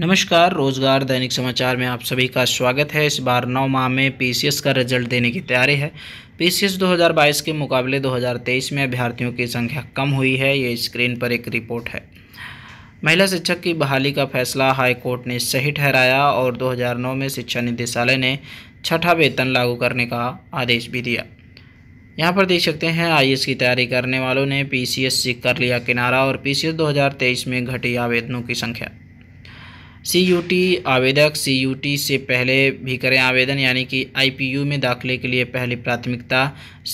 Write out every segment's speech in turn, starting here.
नमस्कार रोजगार दैनिक समाचार में आप सभी का स्वागत है इस बार नौ माह में पीसीएस का रिजल्ट देने की तैयारी है पीसीएस 2022 के मुकाबले 2023 में अभ्यर्थियों की संख्या कम हुई है ये स्क्रीन पर एक रिपोर्ट है महिला शिक्षक की बहाली का फैसला हाईकोर्ट ने सही ठहराया और 2009 में शिक्षा निदेशालय ने छठा वेतन लागू करने का आदेश भी दिया यहाँ पर देख सकते हैं आई की तैयारी करने वालों ने पी सी कर लिया किनारा और पी सी में घटी आवेदनों की संख्या टी आवेदक टी से पहले भी करें आवेदन यानी कि यू में दाखिले के लिए पहली प्राथमिकता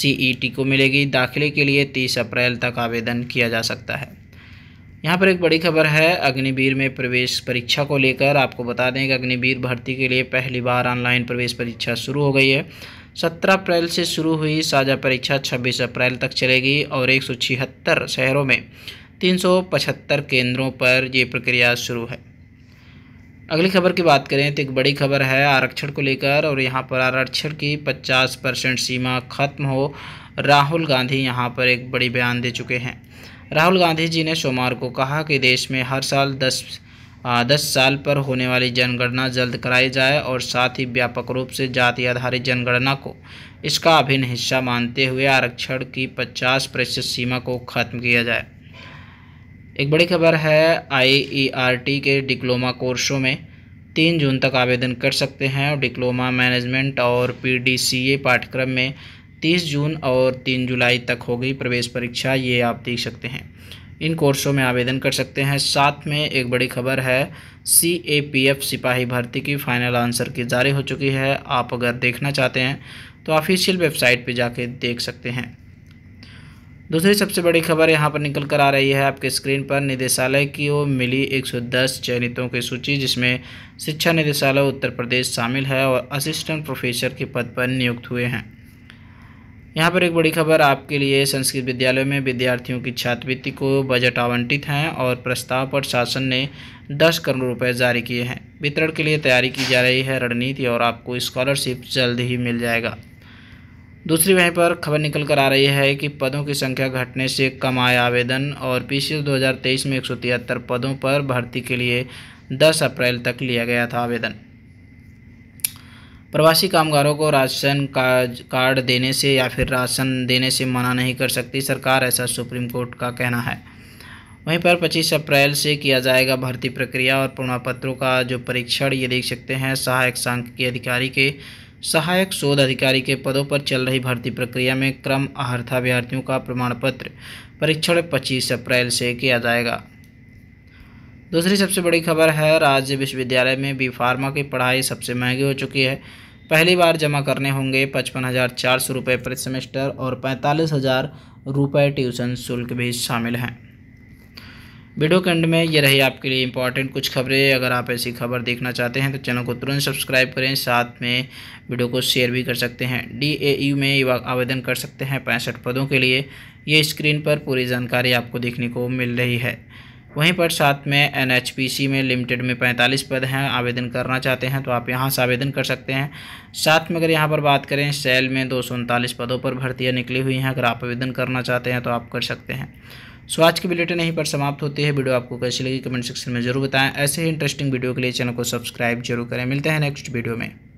टी e को मिलेगी दाखिले के लिए 30 अप्रैल तक आवेदन किया जा सकता है यहाँ पर एक बड़ी खबर है अग्निवीर में प्रवेश परीक्षा को लेकर आपको बता दें कि अग्निवीर भर्ती के लिए पहली बार ऑनलाइन प्रवेश परीक्षा शुरू हो गई है सत्रह अप्रैल से शुरू हुई साझा परीक्षा छब्बीस अप्रैल तक चलेगी और एक शहरों में तीन केंद्रों पर ये प्रक्रिया शुरू है अगली खबर की बात करें तो एक बड़ी खबर है आरक्षण को लेकर और यहाँ पर आरक्षण की 50 परसेंट सीमा खत्म हो राहुल गांधी यहाँ पर एक बड़ी बयान दे चुके हैं राहुल गांधी जी ने सोमवार को कहा कि देश में हर साल 10 दस साल पर होने वाली जनगणना जल्द कराई जाए और साथ ही व्यापक रूप से जाति आधारित जनगणना को इसका अभिन्न हिस्सा मानते हुए आरक्षण की पचास प्रतिशत सीमा को खत्म किया जाए एक बड़ी खबर है आईईआरटी e के डिप्लोमा कोर्सों में तीन जून तक आवेदन कर सकते हैं और डिप्लोमा मैनेजमेंट और पीडीसीए पाठ्यक्रम में तीस जून और तीन जुलाई तक हो गई प्रवेश परीक्षा ये आप देख सकते हैं इन कोर्सों में आवेदन कर सकते हैं साथ में एक बड़ी खबर है सी ए पी एफ सिपाही भर्ती की फ़ाइनल आंसर की जारी हो चुकी है आप अगर देखना चाहते हैं तो ऑफिशियल वेबसाइट पर जाके देख सकते हैं दूसरी सबसे बड़ी खबर यहाँ पर निकल कर आ रही है आपके स्क्रीन पर निदेशालय की ओर मिली 110 चयनितों की सूची जिसमें शिक्षा निदेशालय उत्तर प्रदेश शामिल है और असिस्टेंट प्रोफेसर के पद पर नियुक्त हुए हैं यहाँ पर एक बड़ी खबर आपके लिए संस्कृत विद्यालय में विद्यार्थियों की छात्रवृत्ति को बजट आवंटित हैं और प्रस्ताव पर शासन ने दस करोड़ रुपये जारी किए हैं वितरण के लिए तैयारी की जा रही है रणनीति और आपको स्कॉलरशिप जल्द ही मिल जाएगा दूसरी वहीं पर खबर निकल कर आ रही है कि पदों की संख्या घटने से कम आए आवेदन और पी सी दो हज़ार तेईस में एक सौ तिहत्तर पदों पर भर्ती के लिए दस अप्रैल तक लिया गया था आवेदन प्रवासी कामगारों को राशन कार्ड देने से या फिर राशन देने से मना नहीं कर सकती सरकार ऐसा सुप्रीम कोर्ट का कहना है वहीं पर 25 अप्रैल से किया जाएगा भर्ती प्रक्रिया और प्रमाण पत्रों का जो परीक्षण ये देख सकते हैं सहायक सांख्यिकी अधिकारी के सहायक शोध अधिकारी के पदों पर चल रही भर्ती प्रक्रिया में क्रम अहर्था अभ्यर्थियों का प्रमाण पत्र परीक्षण 25 अप्रैल से किया जाएगा दूसरी सबसे बड़ी खबर है राज्य विश्वविद्यालय में बी फार्मा की पढ़ाई सबसे महंगी हो चुकी है पहली बार जमा करने होंगे पचपन हज़ार चार सौ रुपये प्रति सेमेस्टर और पैंतालीस हज़ार रुपये ट्यूशन शुल्क भी शामिल हैं वीडियो के एंड में ये रही आपके लिए इंपॉर्टेंट कुछ खबरें अगर आप ऐसी खबर देखना चाहते हैं तो चैनल को तुरंत सब्सक्राइब करें साथ में वीडियो को शेयर भी कर सकते हैं यू में आवेदन कर सकते हैं पैंसठ पदों के लिए ये स्क्रीन पर पूरी जानकारी आपको देखने को मिल रही है वहीं पर साथ में सी में लिमिटेड में 45 पद हैं आवेदन करना चाहते हैं तो आप यहां से आवेदन कर सकते हैं साथ में अगर यहां पर बात करें सेल में दो पदों पर भर्तियाँ निकली हुई हैं अगर आप आवेदन करना चाहते हैं तो आप कर सकते हैं सो आज के बुलेटिन यहीं पर समाप्त होती है वीडियो आपको कैसी लगी कमेंट सेक्शन में जरूर बताएं ऐसे ही इंटरेस्टिंग वीडियो के लिए चैनल को सब्सक्राइब जरूर करें मिलते हैं नेक्स्ट वीडियो में